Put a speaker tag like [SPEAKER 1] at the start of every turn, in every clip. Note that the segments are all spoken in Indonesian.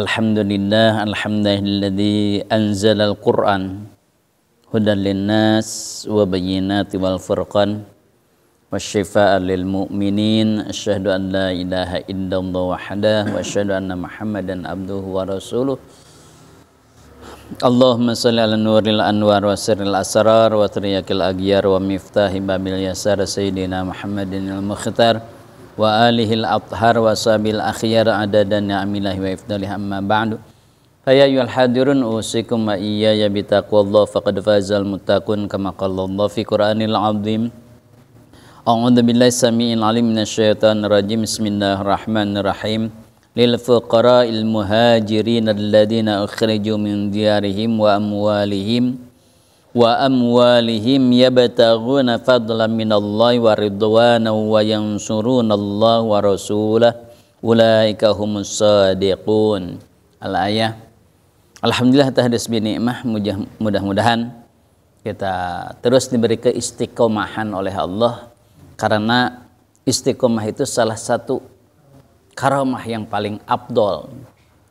[SPEAKER 1] Alhamdulillah alhamdulilladzi anzalal Qur'an hudan linnas wa bayyinati wal furqan wasyifa'an lil mu'minin asyhadu an la ilaha illallah wahdah wa asyhadu anna muhammadan abduhu wa rasuluh Allahumma salli ala nuril anwar wa sirril asrar wa triyakil agyar wa miftahi babil yasar sayyidina Muhammadin al mukhtar wa alihi al-athhar wa sabil akhyar adadan ni'amillahi wa ifdalih amma ba'du Faya yual hadirun usikum wa iyaya bitaqwallah faqad fazal muttaqun kama qala Allah fi Qur'anil azim A'udzu billahi samiil alim minasyaitonir rajim Bismillahirrahmanirrahim للفقراء المهاجرين الذين min من wa وأموالهم wa amwalihim yabtaghuna fadlan minallahi wa ridwana wa yansuruna Allah wa rasulah ulaika humus sadiqun al ayah alhamdulillah tahdis bi nikmah mudah-mudahan kita
[SPEAKER 2] terus diberi keistiqomahan oleh Allah karena istiqomah itu salah satu karomah yang paling abdol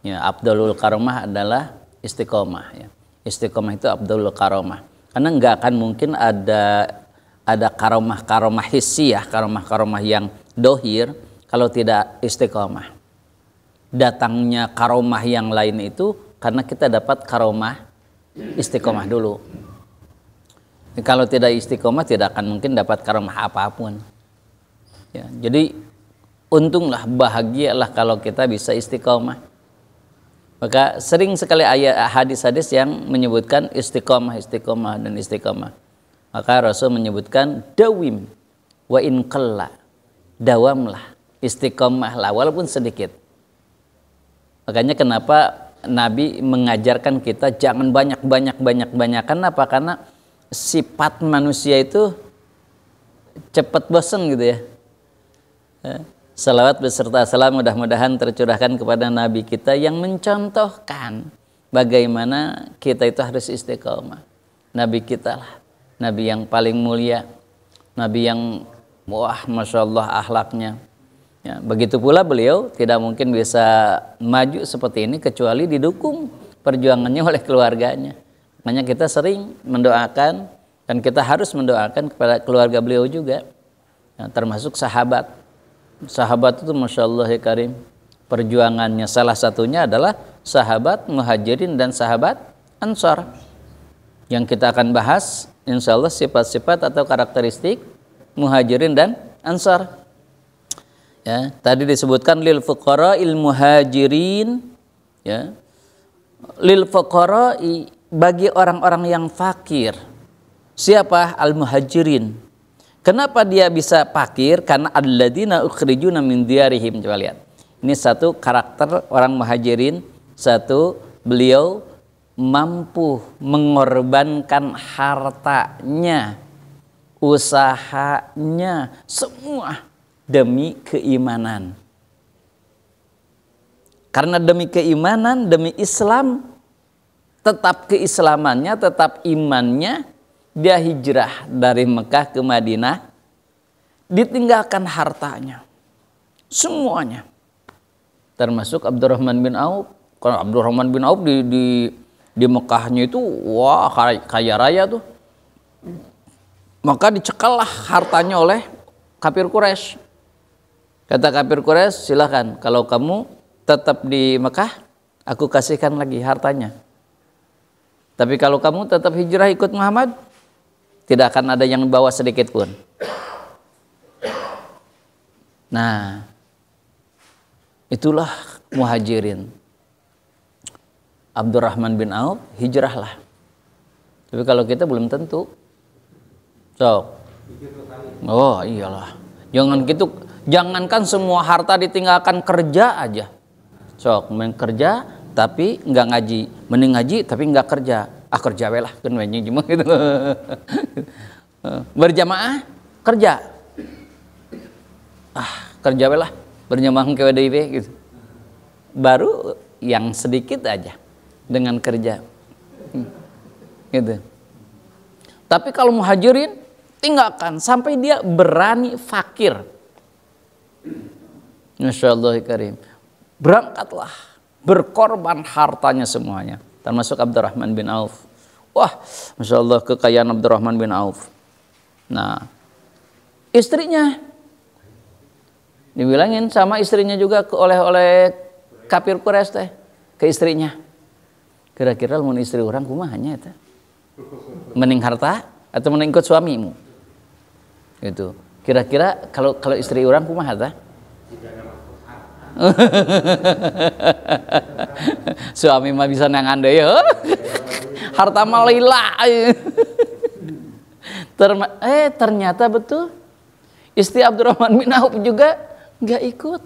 [SPEAKER 2] ya abdolul karomah adalah istiqomah ya istiqomah itu abdul karomah karena nggak akan mungkin ada ada karomah karomah hisiah, karomah karomah yang dohir kalau tidak istiqomah datangnya karomah yang lain itu karena kita dapat karomah istiqomah dulu kalau tidak istiqomah tidak akan mungkin dapat karomah apapun ya, jadi untunglah bahagialah kalau kita bisa istiqomah maka sering sekali ayat eh, hadis-hadis yang menyebutkan istiqomah, istiqomah dan istiqomah. Maka Rasul menyebutkan dawim wa in qalla. Dawamlah, istiqomahlah walaupun sedikit. Makanya kenapa Nabi mengajarkan kita jangan banyak-banyak-banyak-banyak. Kenapa? Karena sifat manusia itu cepat bosan gitu ya. Eh, Salawat beserta salam mudah-mudahan tercurahkan kepada Nabi kita yang mencontohkan bagaimana kita itu harus istiqomah. Nabi kita lah, Nabi yang paling mulia, Nabi yang wah Masya Allah ahlaknya. Ya, begitu pula beliau tidak mungkin bisa maju seperti ini kecuali didukung perjuangannya oleh keluarganya. Makanya kita sering mendoakan dan kita harus mendoakan kepada keluarga beliau juga, ya, termasuk sahabat sahabat itu Masya Allah ya Karim perjuangannya salah satunya adalah sahabat muhajirin dan sahabat ansar yang kita akan bahas insya Allah sifat-sifat atau karakteristik muhajirin dan ansar. ya tadi disebutkan lil fuqara il muhajirin ya lil fuqara bagi orang-orang yang fakir siapa al muhajirin Kenapa dia bisa pakir? Karena alladzina ukhrijuna min diarihim. Coba lihat. Ini satu karakter orang muhajirin. Satu, beliau mampu mengorbankan hartanya, usahanya, semua demi keimanan. Karena demi keimanan, demi Islam, tetap keislamannya, tetap imannya, dia hijrah dari Mekah ke Madinah, ditinggalkan hartanya, semuanya, termasuk Abdurrahman bin Auf. Kalau Abdurrahman bin Auf di di, di Mekahnya itu wah kaya raya tuh. Maka dicekallah hartanya oleh kafir Quraisy. Kata kafir Quraisy, silahkan kalau kamu tetap di Mekah, aku kasihkan lagi hartanya. Tapi kalau kamu tetap hijrah ikut Muhammad, tidak akan ada yang bawa sedikit pun. Nah, itulah muhajirin. Abdurrahman bin Auf hijrahlah. Tapi kalau kita belum tentu. So. Oh, iyalah. Jangan gitu, jangankan semua harta ditinggalkan kerja aja. Sok, main kerja tapi nggak ngaji, mending ngaji tapi nggak kerja ah kerja we lah kan anjing cuma gitu eh, berjamaah kerja ah kerja we lah berjamaah ke WDIP gitu baru yang sedikit aja dengan kerja hmm, gitu tapi kalau muhajirin tinggalkan sampai dia berani fakir Masya Allah Karim berangkatlah berkorban hartanya semuanya termasuk Abdurrahman bin Auf. Wah, masya Allah kekayaan Abdurrahman bin Auf. Nah, istrinya dibilangin sama istrinya juga oleh-oleh kafir kures teh ke istrinya. Kira-kira mau istri orang kumahnya itu. Mending harta atau mending ikut suamimu. Gitu. Kira-kira kalau kalau istri orang kumaha teh? Suami mah bisa nang andai ya.
[SPEAKER 1] Harta malila
[SPEAKER 2] Terma eh ternyata betul. Istri Abdurrahman bin Auf juga nggak ikut.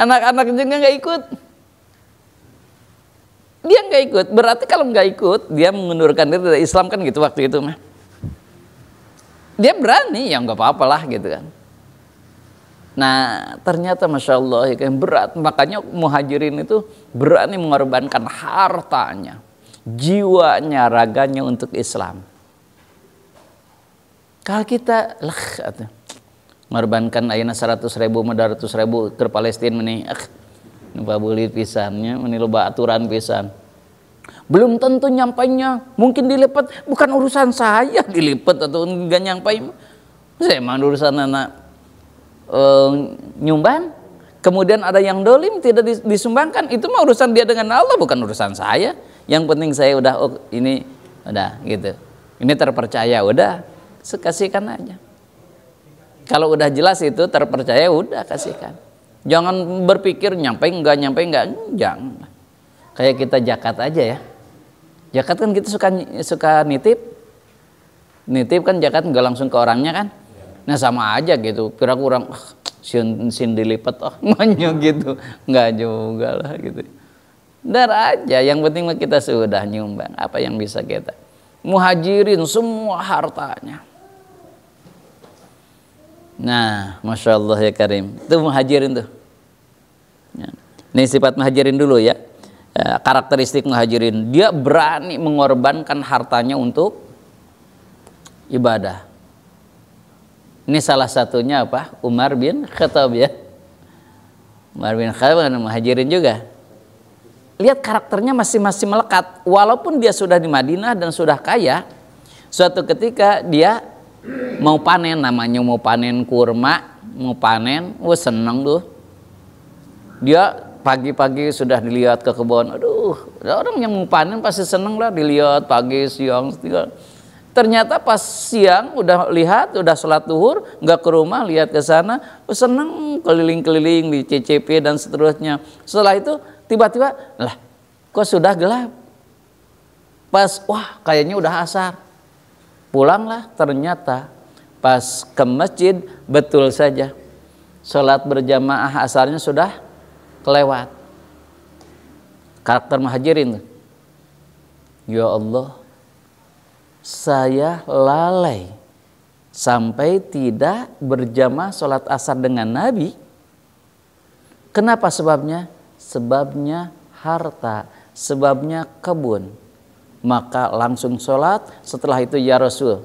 [SPEAKER 2] Anak-anak juga nggak ikut. Dia nggak ikut. Berarti kalau nggak ikut, dia mengundurkan diri dari Islam kan gitu waktu itu mah dia berani ya nggak apa apalah gitu kan nah ternyata masya Allah ya kan berat makanya muhajirin itu berani mengorbankan hartanya jiwanya raganya untuk Islam kalau kita lah mengorbankan ayana seratus ribu medaratus ribu ke Palestina nih ah, eh, nubabulit pisannya loba aturan pisan belum tentu nyampainya, mungkin dilipat, bukan urusan saya dilipat atau enggak nyampai. Saya emang urusan anak e, nyumbang, kemudian ada yang dolim tidak disumbangkan, itu mah urusan dia dengan Allah, bukan urusan saya. Yang penting saya udah, oh, ini udah gitu, ini terpercaya, udah sekasihkan aja. Kalau udah jelas itu terpercaya, udah kasihkan. Jangan berpikir nyampe enggak, nyampe enggak, jangan kayak kita jakat aja ya jakat kan kita suka suka nitip nitip kan jakat nggak langsung ke orangnya kan nah sama aja gitu kira kurang oh, ah, sin, sin dilipat oh manyo gitu nggak juga lah gitu dar aja yang penting kita sudah nyumbang apa yang bisa kita muhajirin semua hartanya nah masya Allah ya Karim itu muhajirin tuh ya. ini sifat muhajirin dulu ya Ya, karakteristik muhajirin. Dia berani mengorbankan hartanya untuk ibadah. Ini salah satunya apa? Umar bin Khattab ya. Umar bin Khattab muhajirin juga. Lihat karakternya masih-masih melekat. Walaupun dia sudah di Madinah dan sudah kaya, suatu ketika dia mau panen namanya mau panen kurma mau panen wah seneng tuh dia pagi-pagi sudah dilihat ke kebun. Aduh, orang yang mau panen pasti seneng lah dilihat pagi, siang, siang. Ternyata pas siang udah lihat, udah sholat duhur, nggak ke rumah, lihat ke sana, oh seneng keliling-keliling di CCP dan seterusnya. Setelah itu tiba-tiba, lah kok sudah gelap? Pas, wah kayaknya udah asar. Pulanglah ternyata pas ke masjid betul saja. Sholat berjamaah asarnya sudah kelewat karakter muhajirin ya Allah saya lalai sampai tidak berjamaah sholat asar dengan Nabi kenapa sebabnya sebabnya harta sebabnya kebun maka langsung sholat setelah itu ya Rasul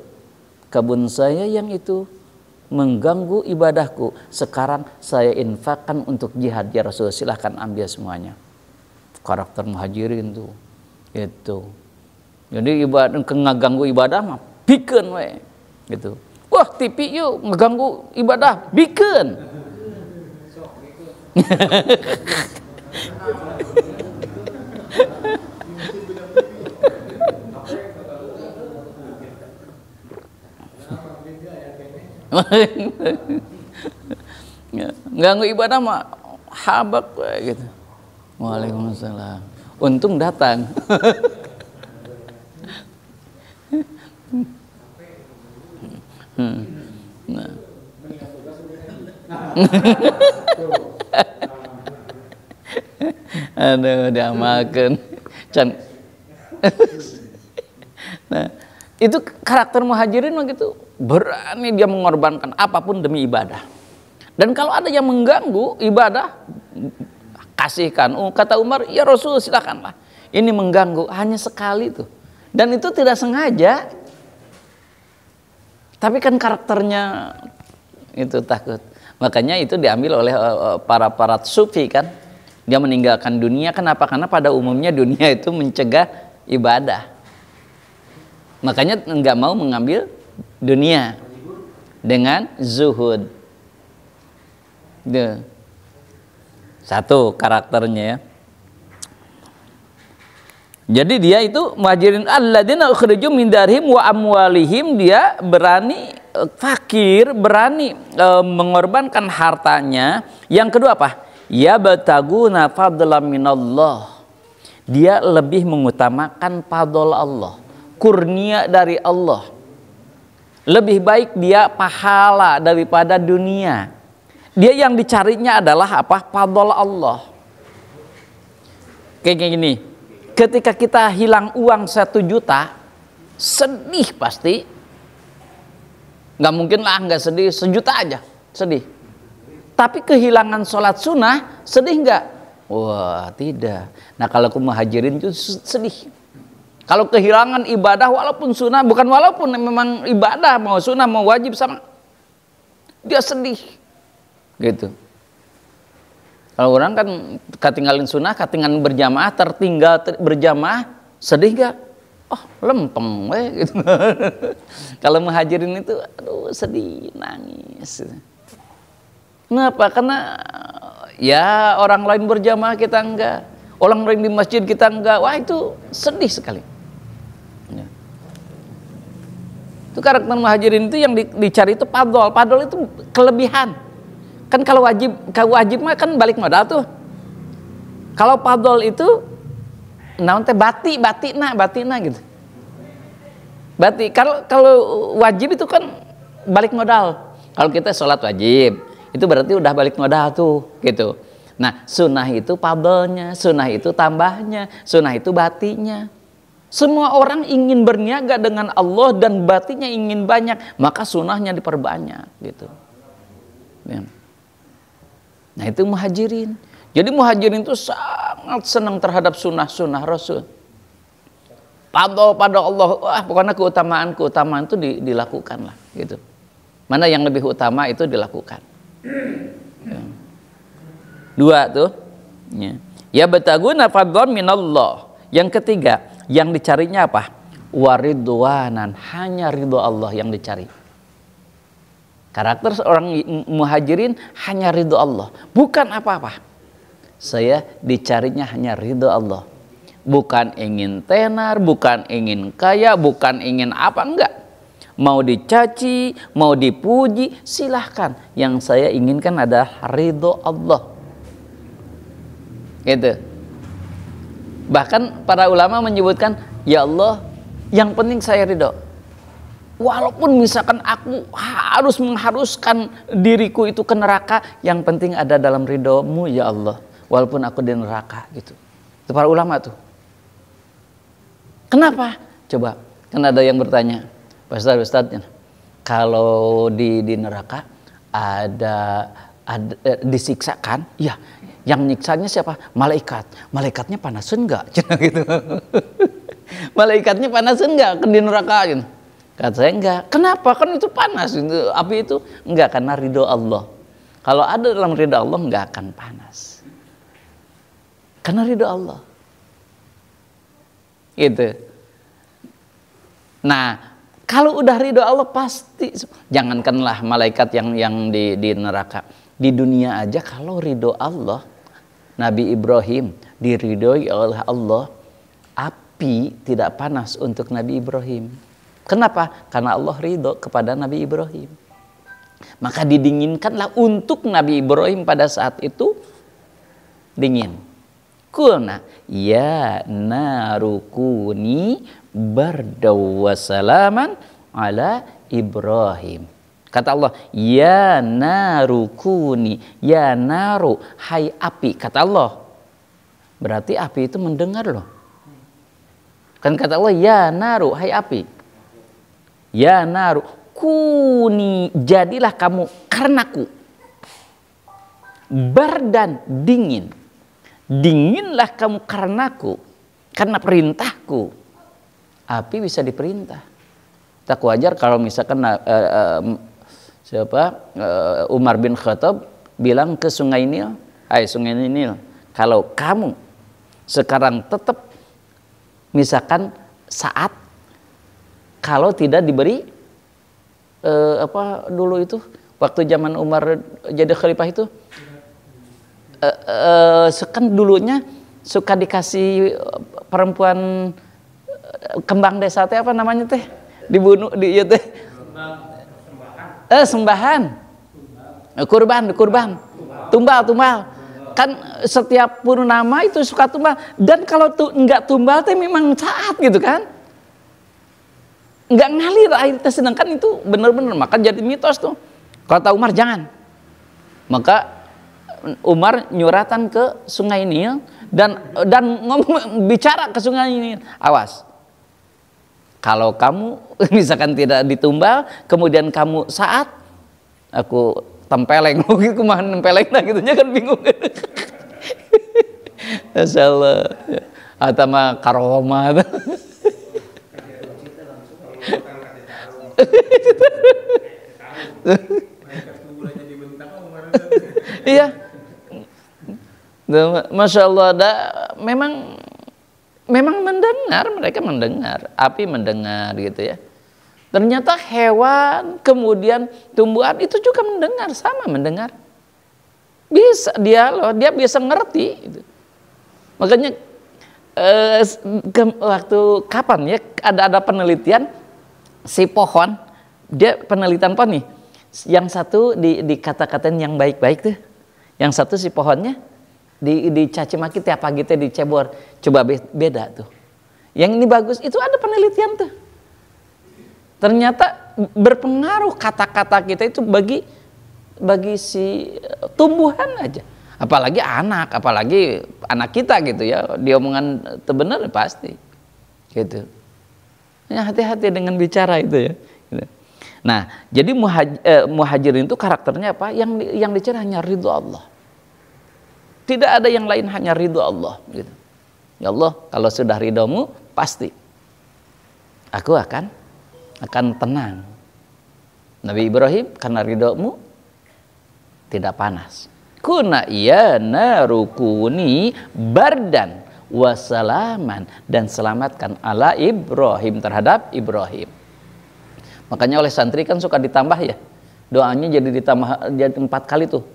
[SPEAKER 2] kebun saya yang itu mengganggu ibadahku. Sekarang saya infakkan untuk jihad ya Rasul. Silahkan ambil semuanya. Karakter muhajirin tuh. Itu. Jadi ibadah ngeganggu ibadah mah bikin we. Gitu. Wah, tipi yuk ngeganggu ibadah bikin. Ganggu ibadah mah habak gitu. Waalaikumsalam. Untung datang.
[SPEAKER 1] hmm. Nah.
[SPEAKER 2] Aduh, diamalkan. Can. nah, itu karakter muhajirin begitu berani dia mengorbankan apapun demi ibadah. Dan kalau ada yang mengganggu ibadah kasihkan. Oh, kata Umar, ya Rasul silakanlah. Ini mengganggu hanya sekali tuh. Dan itu tidak sengaja. Tapi kan karakternya itu takut. Makanya itu diambil oleh eh, eh, para para sufi kan. Dia meninggalkan dunia kenapa? Karena pada umumnya dunia itu mencegah ibadah. Makanya nggak mau mengambil dunia dengan zuhud. Duh. Satu karakternya ya. Jadi dia itu muhajirin alladzina ukhrijum min darhim wa amwalihim dia berani e, fakir, berani e, mengorbankan hartanya. Yang kedua apa? Ya bataguna fadlan minallah. Dia lebih mengutamakan fadl Allah kurnia dari Allah. Lebih baik dia pahala daripada dunia. Dia yang dicarinya adalah apa? Padol Allah. Kayak gini, ketika kita hilang uang satu juta, sedih pasti. Nggak mungkin lah nggak sedih, sejuta aja sedih. Tapi kehilangan sholat sunnah, sedih nggak? Wah tidak. Nah kalau aku muhajirin itu sedih. Kalau kehilangan ibadah walaupun sunnah, bukan walaupun memang ibadah mau sunnah mau wajib sama dia sedih gitu. Kalau orang kan ketinggalan sunnah, ketinggalan berjamaah, tertinggal ter berjamaah, sedih gak? Oh lempeng weh gitu. Kalau muhajirin itu aduh sedih, nangis. Kenapa? Karena ya orang lain berjamaah kita enggak. Orang lain di masjid kita enggak. Wah itu sedih sekali. Itu karakter muhajirin itu yang dicari itu padol. Padol itu kelebihan. Kan kalau wajib, kalau wajib mah kan balik modal tuh. Kalau padol itu naon teh bati, bati bati batina gitu. bati kalau kalau wajib itu kan balik modal. Kalau kita sholat wajib, itu berarti udah balik modal tuh, gitu. Nah, sunnah itu pabelnya, sunnah itu tambahnya, sunnah itu batinya. Semua orang ingin berniaga dengan Allah dan batinnya ingin banyak, maka sunnahnya diperbanyak gitu. Ya. Nah itu muhajirin. Jadi muhajirin itu sangat senang terhadap sunnah-sunnah Rasul. Pada pada Allah, wah pokoknya keutamaan keutamaan itu dilakukan lah gitu. Mana yang lebih utama itu dilakukan. Ya. Dua tuh. Ya, ya betaguna fadlon minallah. Yang ketiga, yang dicarinya apa? Waridwanan, hanya ridho Allah yang dicari. Karakter seorang muhajirin hanya ridho Allah, bukan apa-apa. Saya dicarinya hanya ridho Allah. Bukan ingin tenar, bukan ingin kaya, bukan ingin apa, enggak. Mau dicaci, mau dipuji, silahkan. Yang saya inginkan adalah ridho Allah. Gitu Bahkan para ulama menyebutkan, ya Allah, yang penting saya ridho. Walaupun misalkan aku harus mengharuskan diriku itu ke neraka, yang penting ada dalam ridhomu ya Allah. Walaupun aku di neraka gitu. Itu para ulama tuh. Kenapa? Coba, kan ada yang bertanya, Pastor Ustadz, Ustadz, ya. kalau di, di neraka ada ada, eh, disiksakan, ya yang nyiksanya siapa? Malaikat. Malaikatnya panas enggak? Cina gitu. Malaikatnya panas enggak kan di neraka? Gitu. Kata saya enggak. Kenapa? Kan itu panas. Gitu. Api itu enggak karena ridho Allah. Kalau ada dalam ridho Allah enggak akan panas. Karena ridho Allah. Gitu. Nah, kalau udah ridho Allah pasti jangankanlah malaikat yang yang di, di neraka di dunia aja kalau ridho Allah, Nabi Ibrahim diridhoi oleh Allah, api tidak panas untuk Nabi Ibrahim. Kenapa? Karena Allah ridho kepada Nabi Ibrahim. Maka didinginkanlah untuk Nabi Ibrahim pada saat itu dingin. Kulna ya narukuni salaman ala Ibrahim. Kata Allah, ya naru kuni, ya naru, hai api. Kata Allah, berarti api itu mendengar loh. Kan kata Allah, ya naru, hai api. Ya naru, kuni, jadilah kamu karenaku. Bardan dingin, dinginlah kamu karenaku, karena perintahku. Api bisa diperintah. Tak wajar kalau misalkan eh, eh, siapa eh, Umar bin Khattab bilang ke Sungai Nil, "Hai Sungai Nil, kalau kamu sekarang tetap misalkan saat kalau tidak diberi eh, apa dulu itu waktu zaman Umar jadi khalifah itu eh, eh, sekan dulunya suka dikasih perempuan eh, kembang desa teh apa namanya teh dibunuh di ya teh eh sembahan eh, kurban kurban tumbal tumbal kan setiap purnama itu suka tumbal dan kalau tuh nggak tumbal teh memang saat gitu kan nggak ngalir air teh sedangkan itu benar-benar maka jadi mitos tuh kata Umar jangan maka eh, Umar nyuratan ke Sungai Nil dan dan ngomong bicara ke Sungai Nil awas kalau kamu misalkan tidak ditumbal kemudian kamu saat aku tempeleng mungkin kumaha tempeleng nah gitunya kan bingung Allah, ya. Atau mah karoma. Iya. Masya Allah, ada memang memang mendengar, mereka mendengar, api mendengar gitu ya. Ternyata hewan, kemudian tumbuhan itu juga mendengar, sama mendengar. Bisa dia loh, dia bisa ngerti. Gitu. Makanya eh, waktu kapan ya ada ada penelitian si pohon, dia penelitian apa nih? Yang satu di, kata-kata yang baik-baik tuh, yang satu si pohonnya di dicaci maki tiap pagi teh dicebor coba beda tuh yang ini bagus itu ada penelitian tuh ternyata berpengaruh kata-kata kita itu bagi bagi si eh, tumbuhan aja apalagi anak apalagi anak kita gitu ya dia omongan benar ya pasti gitu ya, hati-hati dengan bicara itu ya gitu. nah jadi muhaj, eh, muhajirin itu karakternya apa yang yang dicari hanya ridho Allah tidak ada yang lain hanya ridho Allah. Gitu. Ya Allah, kalau sudah ridhomu, pasti aku akan akan tenang. Nabi Ibrahim karena ridhomu tidak panas. Kuna iya narukuni bardan wasalaman dan selamatkan ala Ibrahim terhadap Ibrahim. Makanya oleh santri kan suka ditambah ya. Doanya jadi ditambah jadi empat kali tuh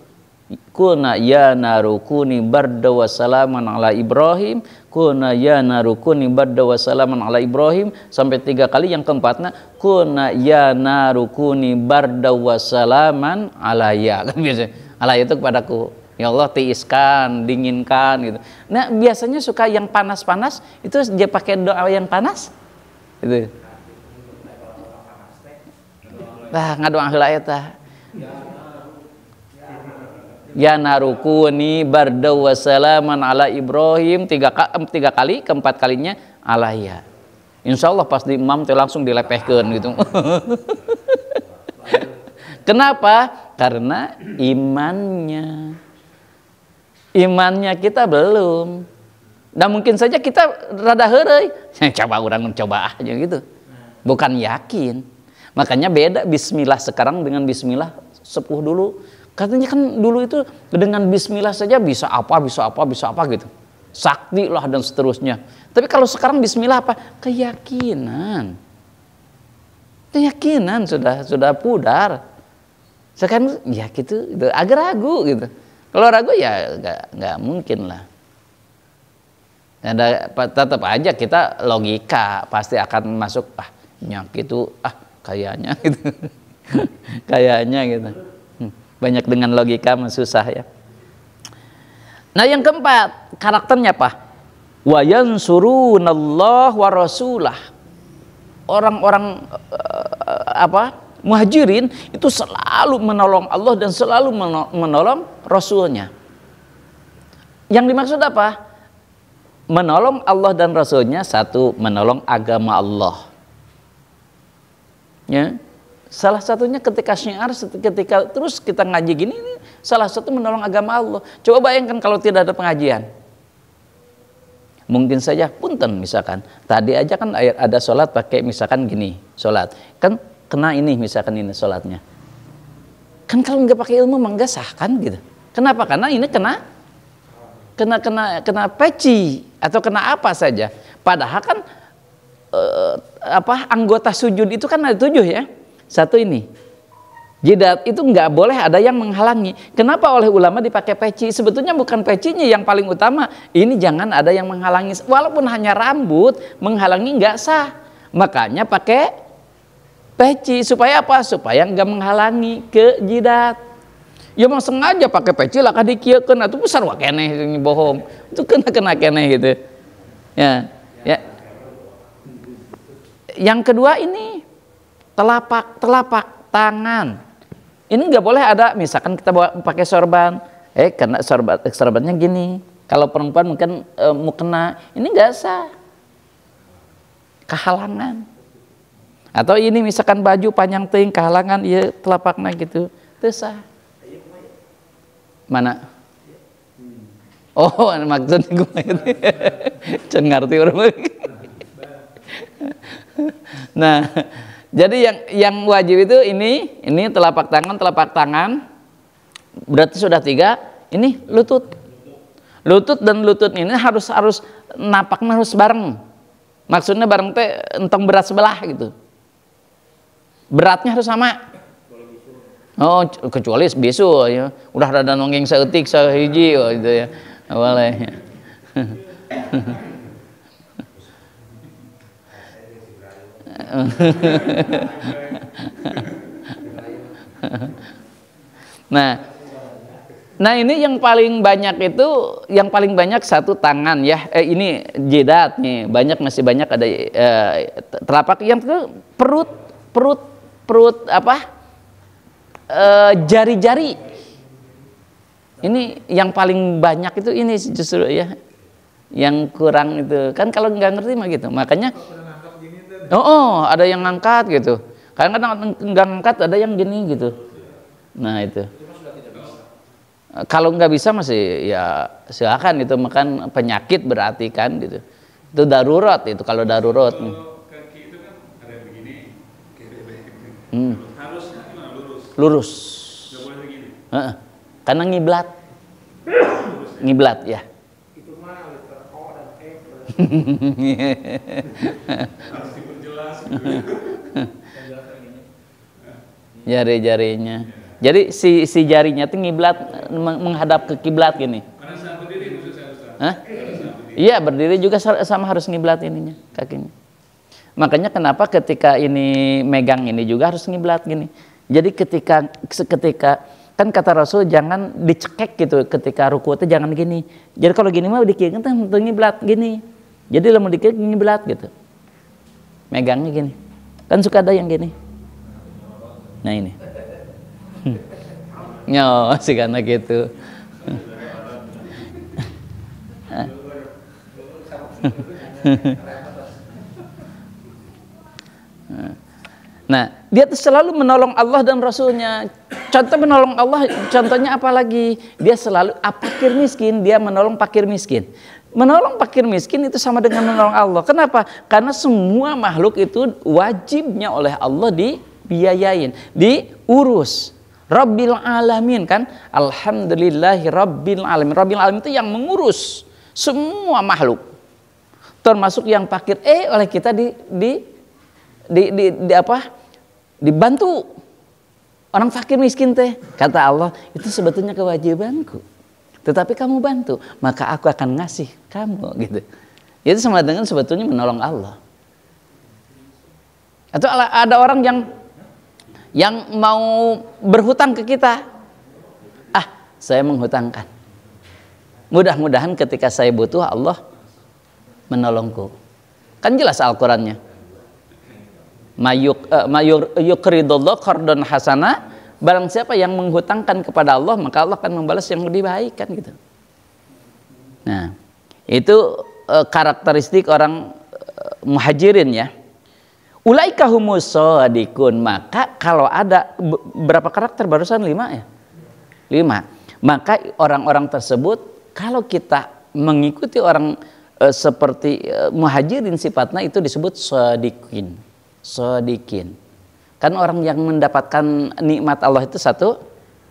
[SPEAKER 2] Kuna ya narukuni barda wa salaman ala Ibrahim Kuna ya narukuni barda wa salaman ala Ibrahim Sampai tiga kali yang keempatnya Kuna ya narukuni barda wa salaman ala ya kan biasanya Ala ya itu kepadaku Ya Allah tiiskan, dinginkan gitu. Nah biasanya suka yang panas-panas itu dia pakai doa yang panas gitu. Nah ngadoa heula ya ya narukuni bardaw wassalaman ala Ibrahim tiga, tiga kali keempat kalinya alaya Insya Allah pas di imam tuh langsung dilepehkan gitu kenapa karena imannya imannya kita belum dan mungkin saja kita rada heureuy coba orang mencoba aja gitu bukan yakin makanya beda bismillah sekarang dengan bismillah sepuh dulu Katanya kan dulu itu dengan bismillah saja bisa apa, bisa apa, bisa apa gitu. Sakti lah dan seterusnya. Tapi kalau sekarang bismillah apa? Keyakinan. Keyakinan sudah sudah pudar. Sekarang ya gitu, gitu. agak ragu gitu. Kalau ragu ya nggak mungkin lah. Ada tetap aja kita logika pasti akan masuk ah nyak itu ah kayaknya gitu. kayaknya gitu banyak dengan logika susah ya nah yang keempat karakternya apa suruh wa rasulah orang-orang eh, apa muhajirin itu selalu menolong Allah dan selalu menolong rasulnya yang dimaksud apa menolong Allah dan rasulnya satu menolong agama
[SPEAKER 1] Allah ya
[SPEAKER 2] Salah satunya ketika syiar, ketika terus kita ngaji gini, ini salah satu menolong agama Allah. Coba bayangkan kalau tidak ada pengajian. Mungkin saja punten misalkan. Tadi aja kan ada sholat pakai misalkan gini, sholat. Kan kena ini misalkan ini sholatnya. Kan kalau nggak pakai ilmu nggak sah kan gitu. Kenapa? Karena ini kena kena kena kena peci atau kena apa saja. Padahal kan eh, apa anggota sujud itu kan ada tujuh ya satu ini, jidat itu nggak boleh ada yang menghalangi. Kenapa oleh ulama dipakai peci? Sebetulnya bukan pecinya yang paling utama. Ini jangan ada yang menghalangi. Walaupun hanya rambut menghalangi nggak sah. Makanya pakai peci supaya apa? Supaya nggak menghalangi ke jidat. Ya mau sengaja pakai peci lah kan dikiakan nah, itu besar wah keneh bohong. Itu kena kena keneh gitu. Ya. Ya. Yang kedua ini telapak telapak tangan. Ini nggak boleh ada misalkan kita bawa pakai sorban, eh kena sorban sorbannya gini. Kalau perempuan mungkin e, kena ini nggak sah. Kehalangan. Atau ini misalkan baju panjang ting kehalangan ya telapaknya gitu. Itu sah. Mana? Oh, maksudnya gue ini. Cengar orang. Nah, jadi yang yang wajib itu ini, ini telapak tangan, telapak tangan. Berarti sudah tiga. Ini lutut. Lutut dan lutut ini harus harus napaknya harus bareng. Maksudnya bareng teh entong berat sebelah gitu. Beratnya harus sama. Oh, kecuali bisu ya. Udah rada nongging seetik sehiji oh, gitu ya. awalnya nah, nah ini yang paling banyak itu yang paling banyak satu tangan ya. Eh, ini jedat nih, banyak masih banyak ada eh, telapak yang ke perut perut perut apa? Eh, jari-jari. Eh, ini yang paling banyak itu ini justru ya yang kurang itu kan kalau nggak ngerti mah gitu makanya oh, oh ada yang ngangkat gitu kadang-kadang nggak ngangkat ada yang gini gitu nah itu kalau nggak bisa masih ya silakan itu makan penyakit berarti kan gitu itu darurat itu kalau darurat kan hmm. lurus karena ngiblat ngiblat ya itu mana
[SPEAKER 1] oh, dan Jari-jarinya.
[SPEAKER 2] Jadi si si jarinya itu ngiblat menghadap ke kiblat gini. Iya berdiri juga sama harus ngiblat ininya kakinya. Makanya kenapa ketika ini megang ini juga harus ngiblat gini. Jadi ketika ketika kan kata Rasul jangan dicekek gitu ketika ruku itu jangan gini. Jadi kalau gini mah dikira kan ngiblat gini. Jadi lama dikira ngiblat gitu megangnya gini kan suka ada yang gini
[SPEAKER 1] nah ini nyawa sih karena gitu
[SPEAKER 2] nah dia tuh selalu menolong Allah dan Rasulnya contoh menolong Allah contohnya apa lagi dia selalu apakir miskin dia menolong pakir miskin Menolong fakir miskin itu sama dengan menolong Allah. Kenapa? Karena semua makhluk itu wajibnya oleh Allah dibiayain, diurus. Rabbil alamin kan? Alhamdulillahi rabbil alamin. Rabbil alamin itu yang mengurus semua makhluk. Termasuk yang fakir eh oleh kita di di di, di, di apa? Dibantu orang fakir miskin teh. Kata Allah, itu sebetulnya kewajibanku tetapi kamu bantu, maka aku akan ngasih kamu gitu. Itu sama dengan sebetulnya menolong Allah. Atau ada orang yang yang mau berhutang ke kita. Ah, saya menghutangkan. Mudah-mudahan ketika saya butuh Allah menolongku. Kan jelas Al-Qur'annya. Mayuk uh, eh, mayur yukridullah qardan hasana barang siapa yang menghutangkan kepada Allah maka Allah akan membalas yang lebih baik kan gitu nah itu e, karakteristik orang e, muhajirin ya ulaika humus maka kalau ada berapa karakter barusan lima ya lima maka orang-orang tersebut kalau kita mengikuti orang e, seperti e, muhajirin sifatnya itu disebut sodikin sodikin Kan orang yang mendapatkan nikmat Allah itu satu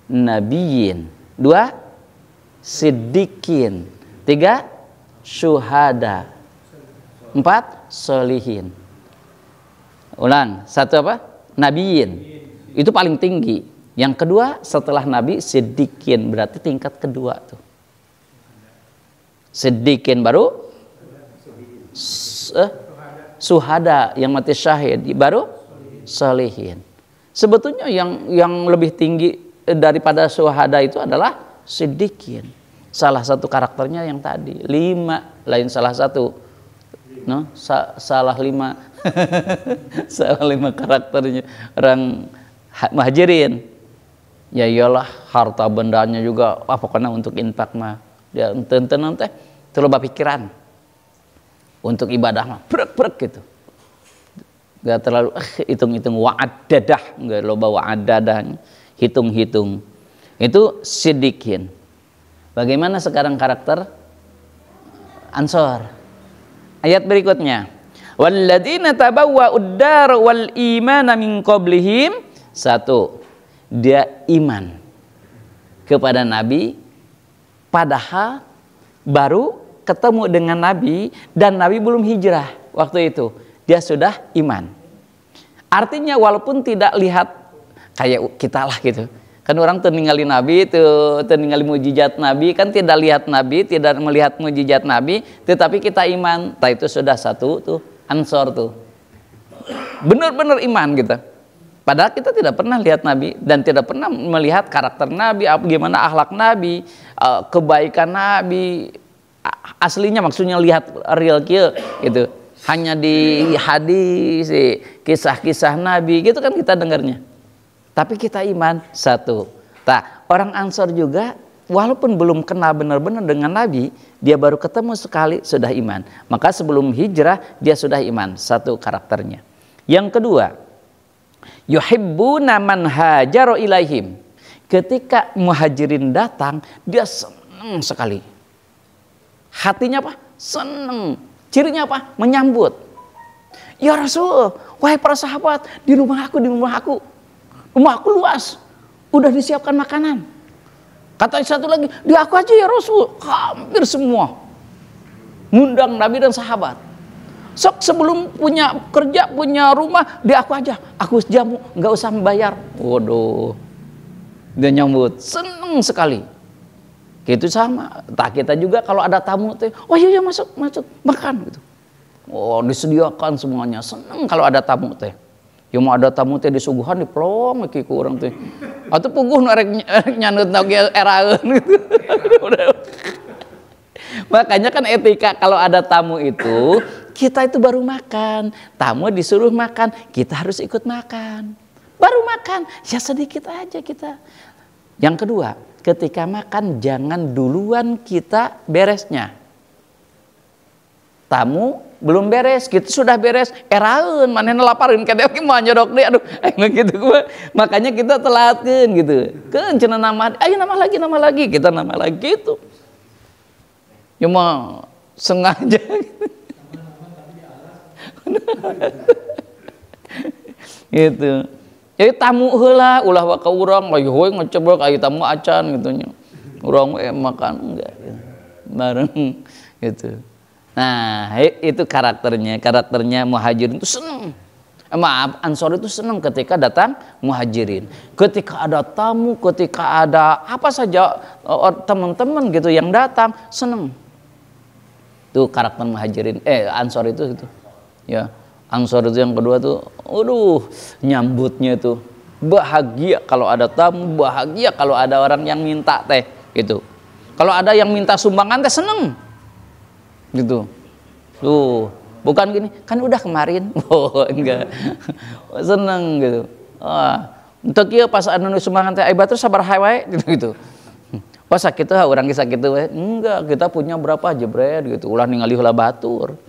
[SPEAKER 2] nabiin, dua sedikin, tiga syuhada, empat solihin. Ulang, satu apa? nabiin Itu paling tinggi. Yang kedua setelah nabi sedikin berarti tingkat kedua tuh. Sidikin baru eh, suhada yang mati syahid baru salihin. Sebetulnya yang yang lebih tinggi eh, daripada suhada itu adalah sidikin. Salah satu karakternya yang tadi lima lain salah satu, no sa salah lima salah lima karakternya orang mahajirin Ya iyalah harta bendanya juga apa ah, karena untuk infak mah dia ya, enten teh terlalu pikiran untuk ibadah mah brek gitu nggak terlalu eh, hitung-hitung eh, wa'adadah nggak bawa wa'adadah hitung-hitung itu sidikin bagaimana sekarang karakter ansor ayat berikutnya walladina tabawa uddar wal imana min qablihim satu dia iman kepada nabi padahal baru ketemu dengan nabi dan nabi belum hijrah waktu itu dia sudah iman. Artinya walaupun tidak lihat kayak kita lah gitu. Kan orang teningali Nabi, itu, teningali mujizat Nabi, kan tidak lihat Nabi, tidak melihat mujizat Nabi, tetapi kita iman. Nah itu sudah satu tuh, ansor tuh. Benar-benar iman kita. Gitu. Padahal kita tidak pernah lihat Nabi dan tidak pernah melihat karakter Nabi, gimana akhlak Nabi, eh, kebaikan Nabi, aslinya maksudnya lihat real kill gitu hanya di hadis, eh, kisah-kisah Nabi, gitu kan kita dengarnya. Tapi kita iman satu. Tak, orang Ansor juga walaupun belum kenal benar-benar dengan Nabi, dia baru ketemu sekali sudah iman. Maka sebelum hijrah dia sudah iman, satu karakternya. Yang kedua, yuhibbu naman hajaru ilaihim. Ketika muhajirin datang, dia senang sekali. Hatinya apa? Senang Cirinya apa? Menyambut. Ya Rasul, wahai para sahabat, di rumah aku, di rumah aku. Rumah aku luas, udah disiapkan makanan. Kata satu lagi, di aku aja ya Rasul, hampir semua. Ngundang Nabi dan sahabat. Sok sebelum punya kerja, punya rumah, di aku aja. Aku jamu, nggak usah membayar. Waduh, dia nyambut, seneng sekali. Itu sama. Tak kita juga kalau ada tamu tuh, oh iya, iya, masuk, masuk, makan gitu. Oh, disediakan semuanya. Seneng kalau ada tamu teh. Ya mau ada tamu teh disuguhan dipelong lagi ku orang teh. Atau punggung orang erek nyaneut eraun gitu. Makanya kan etika kalau ada tamu itu kita itu baru makan, tamu disuruh makan, kita harus ikut makan. Baru makan, ya sedikit aja kita. Yang kedua, ketika makan jangan duluan kita beresnya. Tamu belum beres, kita sudah beres. Eraun, eh, mana laparin kita oke mau nyodok deh, aduh, enggak eh, gitu gue Makanya kita telatin gitu. Kan nama, ayo nama lagi, nama lagi, kita nama lagi itu Cuma ya, sengaja. gitu jadi tamu hula ulah wa ka urang aya hoy ngecebrek kayak tamu acan gitu nya urang eh makan enggak bareng gitu nah itu karakternya karakternya muhajirin itu seneng eh, Maaf, Ansor itu seneng ketika datang muhajirin. Ketika ada tamu, ketika ada apa saja e, teman-teman gitu yang datang, seneng Itu karakter muhajirin. Eh, Ansor itu gitu. Ya. Ansor itu yang kedua tuh, aduh nyambutnya itu bahagia kalau ada tamu, bahagia kalau ada orang yang minta teh gitu. Kalau ada yang minta sumbangan teh seneng gitu. Tuh, bukan gini, kan udah kemarin. Oh, enggak. seneng gitu. Wah, untuk kia pas anu sumbangan teh aibat terus sabar hawe gitu. gitu. Pas sakit tuh orang sakit tuh, enggak kita punya berapa jebret gitu. Ulah ningali ulah batur.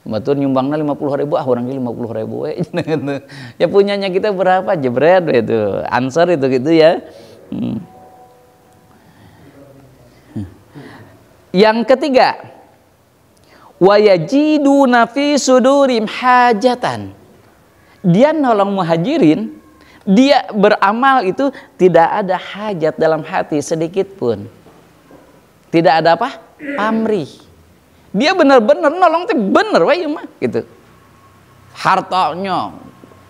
[SPEAKER 2] Matur nyumbangnya lima puluh ribu, ah orangnya lima puluh ribu, eh, gitu. ya punyanya kita berapa jebret itu, answer itu gitu ya. Hmm. hmm. Yang ketiga, wayajidu nafi sudurim hajatan. Dia nolong muhajirin, dia beramal itu tidak ada hajat dalam hati sedikit pun. Tidak ada apa? Pamrih dia benar-benar nolong teh bener wae iya mah gitu. Hartanya,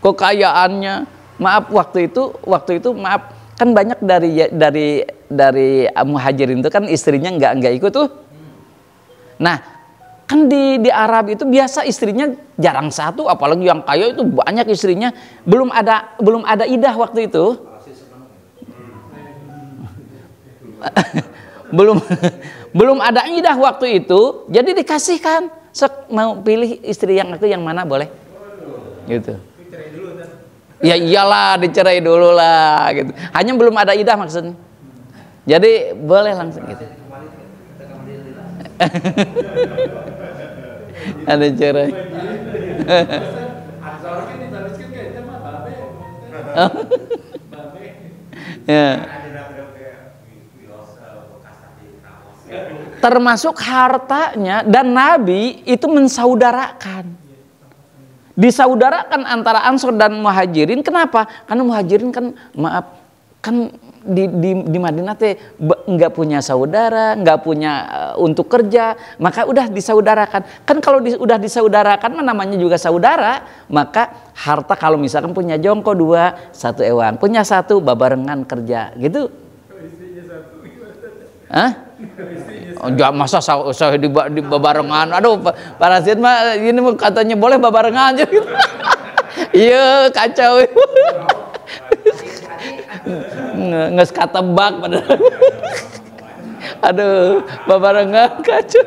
[SPEAKER 2] kekayaannya. Maaf waktu itu, waktu itu maaf kan banyak dari dari dari eh, muhajirin itu kan istrinya nggak nggak ikut tuh. Nah, kan di di Arab itu biasa istrinya jarang satu, apalagi yang kaya itu banyak istrinya. Belum ada belum ada idah waktu itu. belum belum ada idah waktu itu jadi dikasihkan Sek, mau pilih istri yang aku yang mana boleh gitu ya iyalah dicerai dulu lah gitu hanya belum ada idah maksudnya jadi boleh langsung gitu
[SPEAKER 1] ada cerai ya
[SPEAKER 2] termasuk hartanya dan Nabi itu mensaudarakan. Disaudarakan antara Ansor dan Muhajirin. Kenapa? Karena Muhajirin kan maaf kan di di, di Madinah teh nggak punya saudara, nggak punya uh, untuk kerja, maka udah disaudarakan. Kan kalau di, udah disaudarakan, namanya juga saudara, maka harta kalau misalkan punya jongko dua, satu ewan, punya satu babarengan kerja, gitu. Hah? Jangan masa saya di, di babarengan. Aduh, parasit mah ini katanya boleh babarengan aja Iya, kacau. Nges katebak padahal. Aduh, babarengan kacau.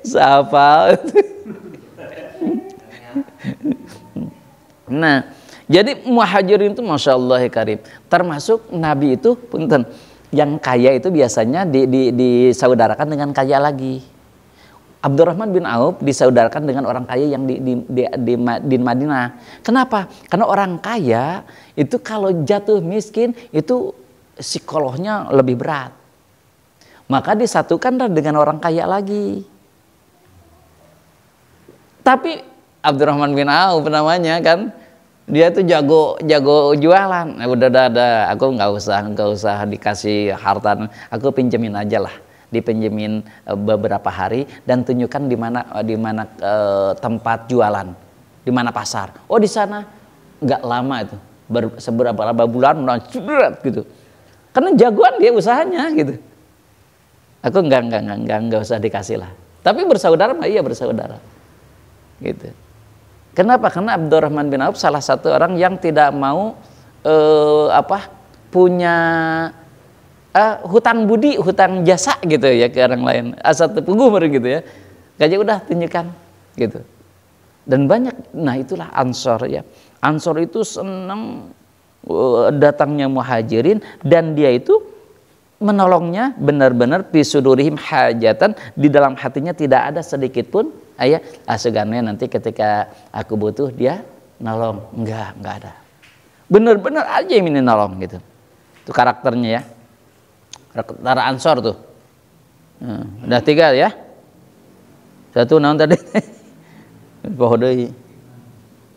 [SPEAKER 1] Sapa.
[SPEAKER 2] nah, jadi muhajirin itu masya Allah ya, karim. Termasuk Nabi itu punten yang kaya itu biasanya di, di, disaudarakan dengan kaya lagi. Abdurrahman bin Auf disaudarakan dengan orang kaya yang di, di, di, di, di Madinah. Kenapa? Karena orang kaya itu kalau jatuh miskin itu psikolognya lebih berat. Maka disatukanlah dengan orang kaya lagi. Tapi Abdurrahman bin Auf namanya kan dia tuh jago jago jualan nah, udah udah, udah. aku nggak usah nggak usah dikasih harta aku pinjemin aja lah dipinjemin eh, beberapa hari dan tunjukkan di mana eh, di mana e, tempat jualan di mana pasar oh di sana nggak lama itu Ber, seberapa lama bulan berat gitu karena jagoan dia usahanya gitu aku nggak nggak nggak nggak usah dikasih lah tapi bersaudara mah iya bersaudara gitu Kenapa? Karena Abdurrahman bin Auf salah satu orang yang tidak mau uh, apa punya uh, hutang budi, hutang jasa gitu ya ke orang lain. Asal tepugur gitu ya. Gajah udah tunjukkan gitu. Dan banyak, nah itulah ansor ya. Ansor itu senang uh, eh, datangnya muhajirin dan dia itu menolongnya benar-benar pisudurihim hajatan di dalam hatinya tidak ada sedikit pun ayah asugannya nanti ketika aku butuh dia nolong enggak enggak ada bener-bener aja yang ini nolong gitu itu karakternya ya karakter ansor tuh hmm, udah tiga ya satu naon tadi pohodoi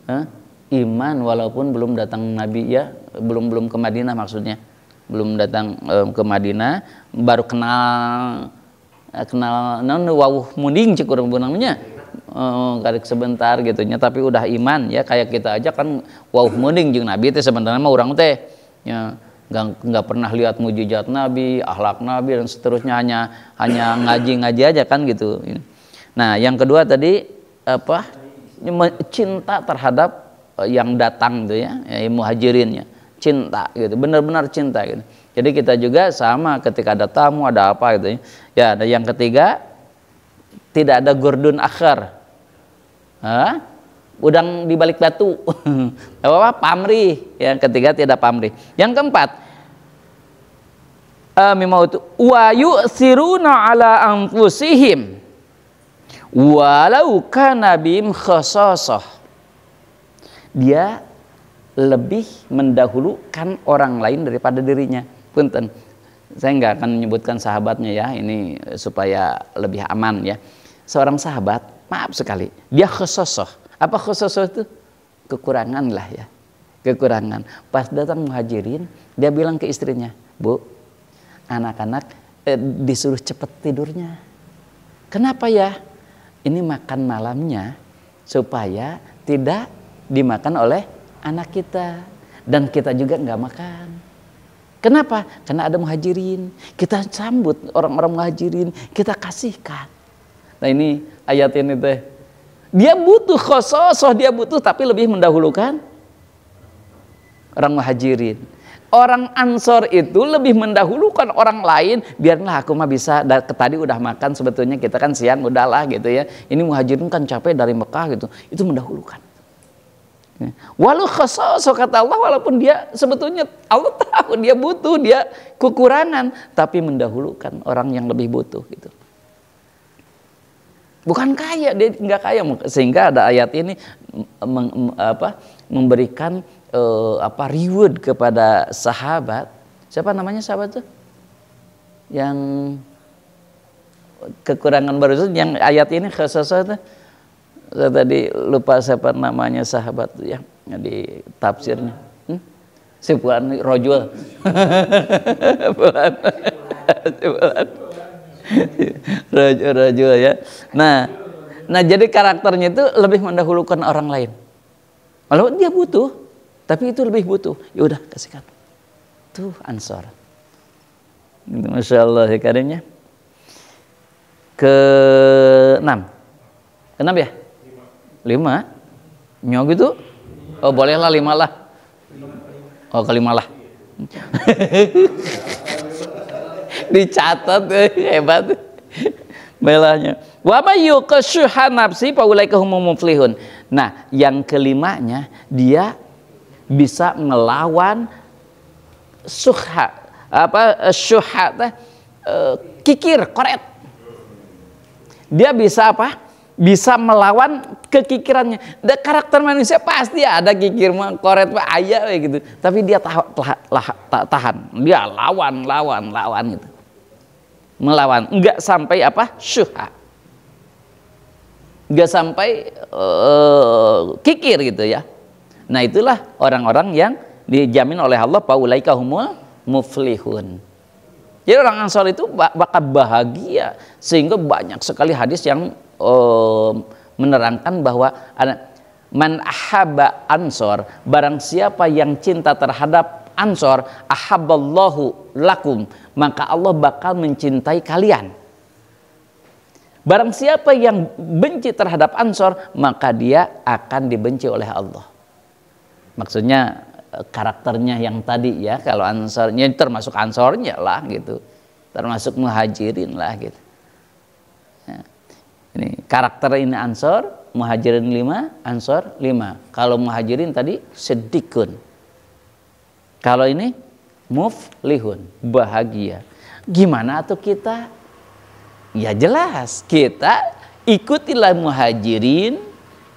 [SPEAKER 2] iman walaupun belum datang nabi ya belum belum ke Madinah maksudnya belum datang um, ke Madinah baru kenal eh, kenal non wawuh munding cukur namanya Eh, garik sebentar gitu nya tapi udah iman ya kayak kita aja kan wow mending jeng nabi teh sebenarnya mah orang teh ya nggak nggak pernah lihat mujizat nabi akhlak nabi dan seterusnya hanya hanya ngaji ngaji aja kan gitu nah yang kedua tadi apa cinta terhadap eh, yang datang tuh ya, ya muhajirinnya cinta gitu benar-benar cinta gitu jadi kita juga sama ketika ada tamu ada apa gitu ya ada ya, yang ketiga tidak ada gurdun akhir Hah? Udang di balik batu. apa pamri. Yang ketiga tidak pamri. Yang keempat, eh, mimautu wa yusiruna ala anfusihim walau kana bim khasasah. Dia lebih mendahulukan orang lain daripada dirinya. Punten. Saya nggak akan menyebutkan sahabatnya ya, ini supaya lebih aman ya. Seorang sahabat maaf sekali dia khususoh apa khususoh itu kekurangan lah ya kekurangan pas datang muhajirin dia bilang ke istrinya bu anak-anak eh, disuruh cepet tidurnya kenapa ya ini makan malamnya supaya tidak dimakan oleh anak kita dan kita juga nggak makan Kenapa? Karena ada muhajirin. Kita sambut orang-orang muhajirin, kita kasihkan. Nah ini ayat ini teh. Dia butuh khososoh, dia butuh tapi lebih mendahulukan orang muhajirin. Orang ansor itu lebih mendahulukan orang lain. Biarlah aku mah bisa. Tadi udah makan sebetulnya kita kan siang udahlah gitu ya. Ini muhajirin kan capek dari Mekah gitu. Itu mendahulukan. Ya. Walau khososoh kata Allah walaupun dia sebetulnya Allah tahu dia butuh dia kekurangan tapi mendahulukan orang yang lebih butuh gitu. Bukan kaya, dia nggak kaya sehingga ada ayat ini meng, apa, memberikan uh, apa reward kepada sahabat. Siapa namanya sahabat tuh? Yang kekurangan barusan yang ayat ini khususnya itu saya tadi lupa siapa namanya sahabat tuh ya di tafsirnya. Hmm? Si Puan Rojul. Sipuan. Sipuan. Sipuan rojul, rojul ya. Nah, nah jadi karakternya itu lebih mendahulukan orang lain. Kalau dia butuh, tapi itu lebih butuh. Ya udah kasihkan. Tuh ansor. Gitu, Masya Allah ya karimnya. Ke enam. Enam ya? Lima. Nyog gitu? Oh bolehlah lima lah. Oh kelima lah. dicatat eh, hebat belanya wa may yuqashuha nafsi faulaika humul muflihun nah yang kelimanya dia bisa melawan suha apa eh, syuha teh eh, kikir koret dia bisa apa bisa melawan kekikirannya da, karakter manusia pasti ada kikir koret mah ayah gitu tapi dia tahan, tahan dia lawan lawan lawan gitu melawan, enggak sampai apa? syuha. Enggak sampai uh, kikir gitu ya. Nah, itulah orang-orang yang dijamin oleh Allah paulaika humul muflihun. Jadi orang Ansor itu bakal bahagia sehingga banyak sekali hadis yang uh, menerangkan bahwa man ahaba ansor barang siapa yang cinta terhadap ansor ahaballahu lakum maka Allah bakal mencintai kalian. Barang siapa yang benci terhadap Ansor, maka dia akan dibenci oleh Allah. Maksudnya eh, karakternya yang tadi ya, kalau Ansornya termasuk Ansornya lah gitu. Termasuk Muhajirin lah gitu. Ya. Ini karakter ini Ansor, Muhajirin lima, Ansor lima. Kalau Muhajirin tadi sedikun. Kalau ini muflihun, bahagia. Gimana tuh kita? Ya jelas, kita ikutilah muhajirin,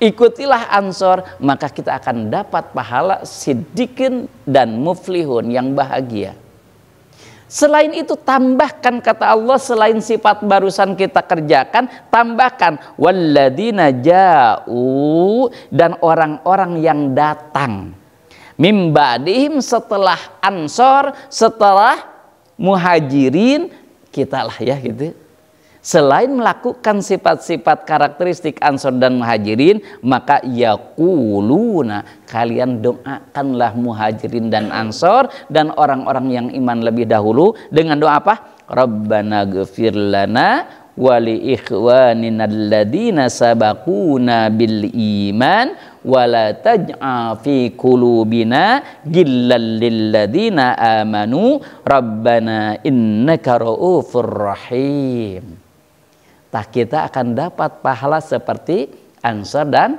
[SPEAKER 2] ikutilah ansor, maka kita akan dapat pahala sidikin dan muflihun yang bahagia. Selain itu tambahkan kata Allah selain sifat barusan kita kerjakan tambahkan walladzina ja'u dan orang-orang yang datang. Mimbadihim setelah ansor, setelah muhajirin, kita lah ya gitu. Selain melakukan sifat-sifat karakteristik ansor dan muhajirin, maka ya yakuluna kalian doakanlah muhajirin dan ansor dan orang-orang yang iman lebih dahulu dengan doa apa? Rabbana gfir lana wali li ikhwanina alladhina sabaquna bil iman wala taj'a fi kulubina gillan lilladzina amanu rabbana innaka raufur rahim tak kita akan dapat pahala seperti ansor dan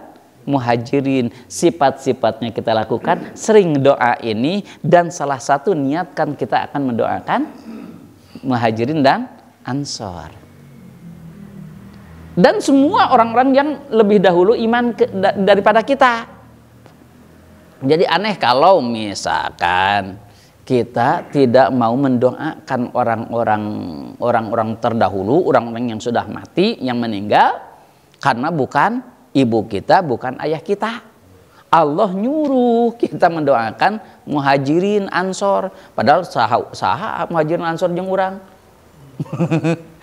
[SPEAKER 2] muhajirin sifat-sifatnya kita lakukan sering doa ini dan salah satu niatkan kita akan mendoakan muhajirin dan ansor dan semua orang-orang yang lebih dahulu iman ke, da, daripada kita. Jadi aneh kalau misalkan kita tidak mau mendoakan orang-orang orang-orang terdahulu, orang-orang yang sudah mati, yang meninggal karena bukan ibu kita, bukan ayah kita. Allah nyuruh kita mendoakan muhajirin ansor padahal saha, saha muhajirin ansor yang orang.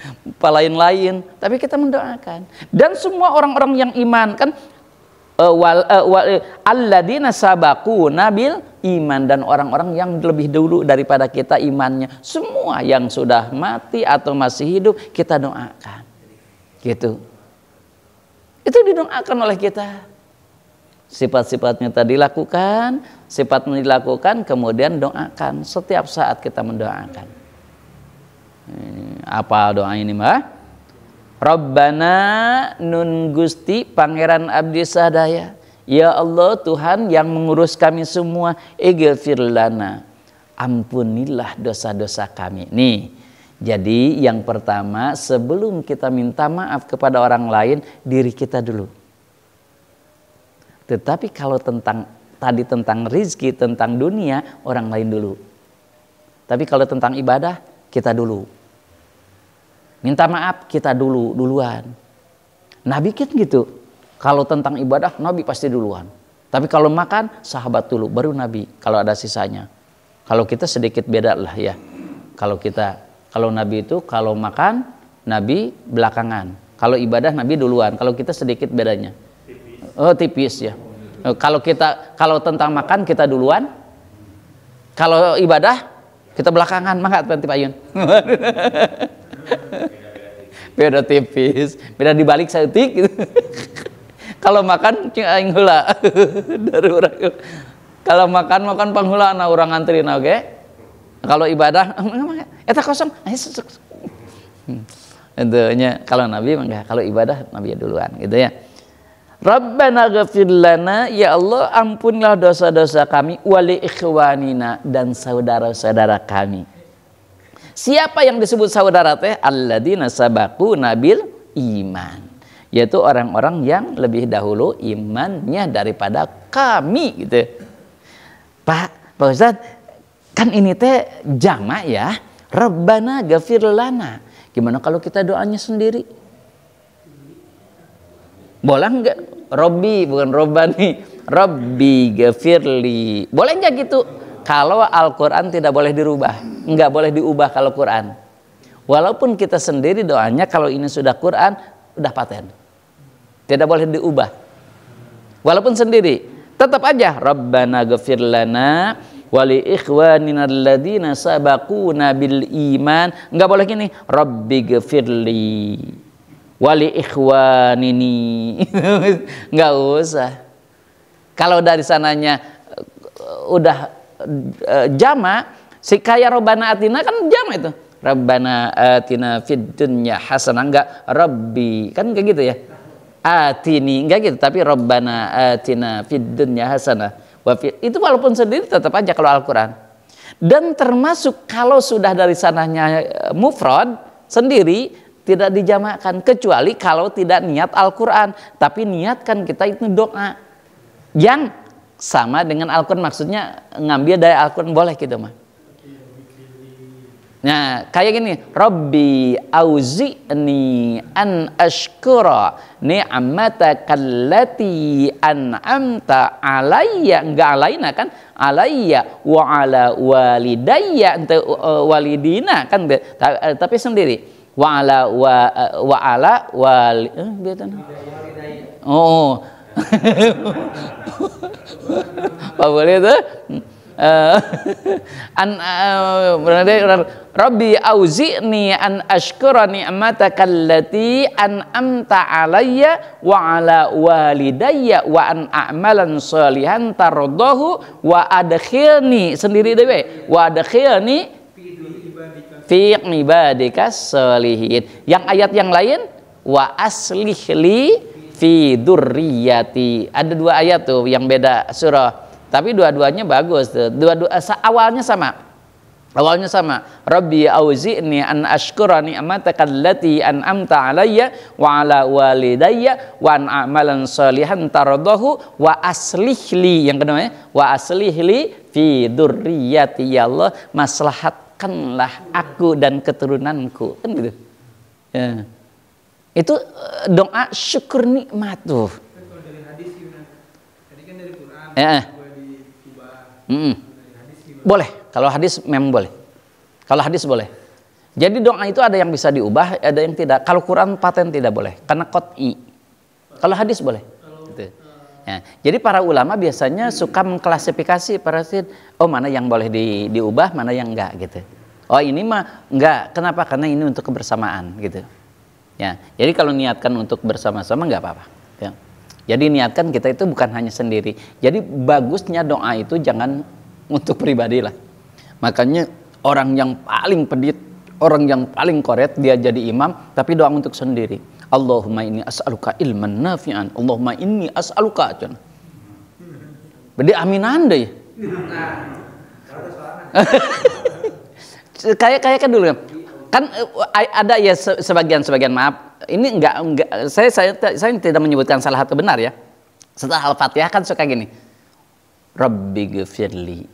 [SPEAKER 2] lain-lain, tapi kita mendoakan. Dan semua orang-orang yang iman kan eh, eh, alladzina sabaku nabil iman dan orang-orang yang lebih dulu daripada kita imannya semua yang sudah mati atau masih hidup kita doakan gitu itu didoakan oleh kita sifat-sifatnya tadi lakukan sifatnya dilakukan kemudian doakan setiap saat kita mendoakan Hmm, apa doa ini mah Rabbana nun gusti pangeran abdi sadaya Ya Allah Tuhan yang mengurus kami semua Igil firlana Ampunilah dosa-dosa kami Nih jadi yang pertama sebelum kita minta maaf kepada orang lain Diri kita dulu Tetapi kalau tentang tadi tentang rizki, tentang dunia Orang lain dulu Tapi kalau tentang ibadah kita dulu. Minta maaf kita dulu duluan. Nabi kan gitu. Kalau tentang ibadah Nabi pasti duluan. Tapi kalau makan sahabat dulu baru Nabi kalau ada sisanya. Kalau kita sedikit beda lah ya. Kalau kita kalau Nabi itu kalau makan Nabi belakangan. Kalau ibadah Nabi duluan. Kalau kita sedikit bedanya. Tipis. Oh tipis ya. Kalau kita kalau tentang makan kita duluan. Kalau ibadah kita belakangan mangkat Panti Payun. beda tipis, beda dibalik saya tik. Kalau makan cing aing heula dari urang. Kalau makan makan panghula nah, orang urang antri oke. Okay? Kalau ibadah eta eh, kosong. Hmm. Itu nya kalau nabi mangga kalau ibadah nabi ya duluan gitu ya. Rabbana ghafir lana ya Allah ampunilah dosa-dosa kami wali ikhwanina dan saudara-saudara kami. Siapa yang disebut saudara teh? Alladzina sabaku nabil iman. Yaitu orang-orang yang lebih dahulu imannya daripada kami gitu. Pak, Pak Ustaz, kan ini teh jamak ya. Rabbana ghafir lana. Gimana kalau kita doanya sendiri? Boleh enggak Robbi bukan Robani. Robbi gafirli. Boleh nggak gitu? Kalau Al-Quran tidak boleh dirubah. Nggak boleh diubah kalau Quran. Walaupun kita sendiri doanya kalau ini sudah Quran, udah paten. Tidak boleh diubah. Walaupun sendiri. Tetap aja. Rabbana gafirlana wali ikhwanina alladina sabakuna bil iman. Nggak boleh gini. Rabbi gafirli wali Ikhwan ini nggak usah kalau dari sananya eh, udah eh, jama si kaya robana atina kan jama itu Rabbana atina fid dunya hasanah enggak Rabbi kan kayak gitu ya atini enggak gitu tapi Rabbana atina fid dunya hasanah itu walaupun sendiri tetap aja kalau Al-Qur'an dan termasuk kalau sudah dari sananya eh, mufrad sendiri tidak dijamakkan kecuali kalau tidak niat Al-Qur'an, tapi niatkan kita itu doa yang sama dengan Al-Qur'an maksudnya ngambil dari Al-Qur'an boleh gitu mah. Nah, kayak gini, Robbi auzi'ni an ashkura kalati an amta alaiya enggak alaina kan alaiya wa ala walidayya ente eh, walidina kan eh, tapi sendiri waala ala wa eh, wa ala wal
[SPEAKER 1] eh,
[SPEAKER 2] oh, oh. apa boleh tuh eh, an eh, berarti Rabbi auzi'ni an ashkura ni'mataka allati an amta alayya wa ala walidayya wa an a'malan salihan tardahu wa adkhilni sendiri deh wa adkhilni fi ibadika solihin. Yang ayat yang lain wa aslihli fi durriyati. Ada dua ayat tuh yang beda surah. Tapi dua-duanya bagus tuh. Dua-dua eh, awalnya sama. Awalnya sama. Rabbi auzi'ni an ashkura ni'mataka allati an'amta alayya wa ala walidayya wa an a'malan salihan tardahu wa aslih li. Yang kedua ya, wa aslih li fi durriyati ya Allah maslahat makanlah aku dan keturunanku kan gitu ya. itu eh, doa syukur nikmat tuh kan Ya. Boleh, kalau hadis memang boleh. Kalau hadis boleh. Jadi doa itu ada yang bisa diubah, ada yang tidak. Kalau Quran paten tidak boleh, karena kot'i. Kalau hadis boleh. Ya. Jadi para ulama biasanya suka mengklasifikasi para parasit. Oh mana yang boleh di, diubah, mana yang enggak gitu. Oh ini mah enggak. Kenapa? Karena ini untuk kebersamaan gitu. Ya. Jadi kalau niatkan untuk bersama-sama enggak apa-apa. Ya. Jadi niatkan kita itu bukan hanya sendiri. Jadi bagusnya doa itu jangan untuk pribadi lah. Makanya orang yang paling pedit, orang yang paling koret dia jadi imam, tapi doa untuk sendiri Allahumma inni as'aluka ilman nafi'an Allahumma inni as'aluka Berarti aminan deh kayak kayak kan dulu kan, kan eh, ada ya sebagian sebagian maaf ini enggak enggak saya saya saya tidak menyebutkan salah satu benar ya setelah al-fatihah kan suka gini Rabbi gfirli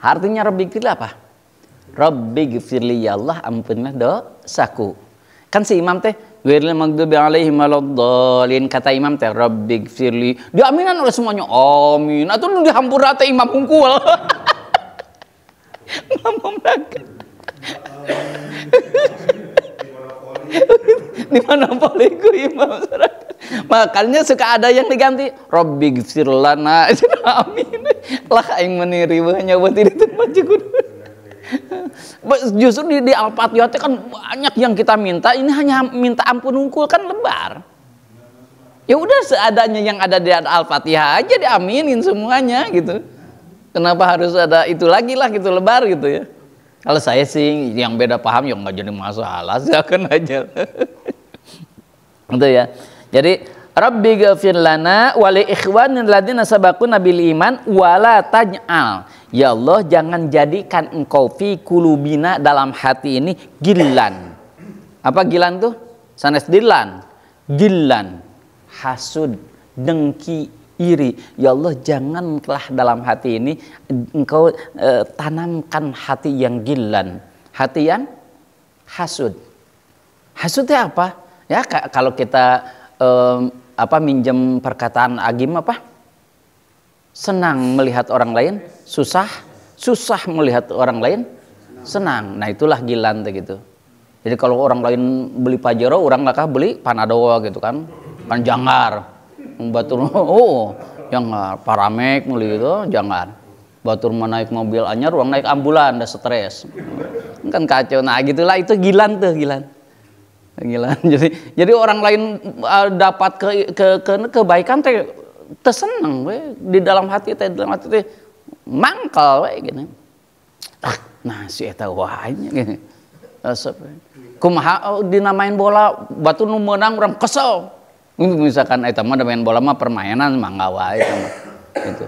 [SPEAKER 2] artinya Rabbi gfirli apa Rabbi gfirli ya Allah ampunlah dosaku kan si imam teh Wirli maghdubi alaihi waladdallin kata imam teh rabbig firli. Diaminan oleh semuanya. Amin. Atuh nu dihampur rata imam hungkul. Mamam naga. Di mana poliku imam suraka. Makanya suka ada yang diganti rabbig firlana. Amin. Lah aing meniri banyak buat tidak maju kudu. Justru di, di Al-Fatihah kan banyak yang kita minta, ini hanya minta ampun ungkul kan lebar. Ya udah seadanya yang ada di Al-Fatihah aja diaminin semuanya gitu. Kenapa harus ada itu lagi lah gitu lebar gitu ya. Kalau saya sih yang beda paham ya nggak jadi masalah, silakan aja. itu ya. Jadi Rabbi ghafir lana wali ikhwanin ladina sabakun nabil iman wala taj'al Ya Allah jangan jadikan engkau fi kulubina dalam hati ini gilan. Apa gilan tuh? Sanes dilan. Gilan. Hasud. Dengki. Iri. Ya Allah janganlah dalam hati ini engkau e, tanamkan hati yang gilan. Hati yang hasud. Hasudnya apa? Ya kalau kita e, apa minjem perkataan agim apa? senang melihat orang lain, susah, susah melihat orang lain, senang. Nah itulah gilan gitu. Jadi kalau orang lain beli Pajero, orang nggak beli Panadol gitu kan, panjanggar, batur, oh, yang paramek mulu itu jangan. Batur naik mobil anyar, orang naik ambulan, udah stres. Kan kacau. Nah gitulah itu gilan tuh gilan.
[SPEAKER 1] Gilan. Jadi
[SPEAKER 2] jadi orang lain eh, dapat ke, ke, ke kebaikan teh terseneng we di dalam hati teh dalam hati teh mangkal we gini ah nah si eta wahnya gini Asap, kumaha oh, dinamain bola batu nu menang orang kesel misalkan eta mah main bola mah permainan enggak wae itu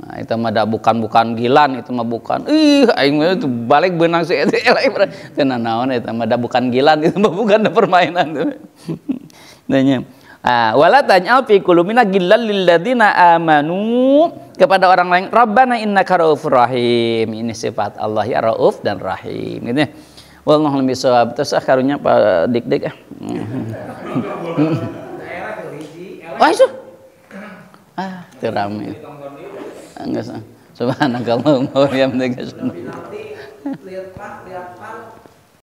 [SPEAKER 2] nah, itu mah bukan bukan gilan itu mah bukan ih aing mah itu balik benang si eta lain teh naon eta mah bukan gilan itu mah bukan permainan tuh Ah, wala taj'al fi qulubina ghillal lilladzina amanu kepada orang lain rabbana innaka raufur rahim ini sifat Allah ya rauf dan rahim gitu ya wallahu alam bisawab terus ah karunya Pak Dik Dik ah wah itu ah terame ah, enggak subhanakallahumma wa mendengar lihat pak lihat pak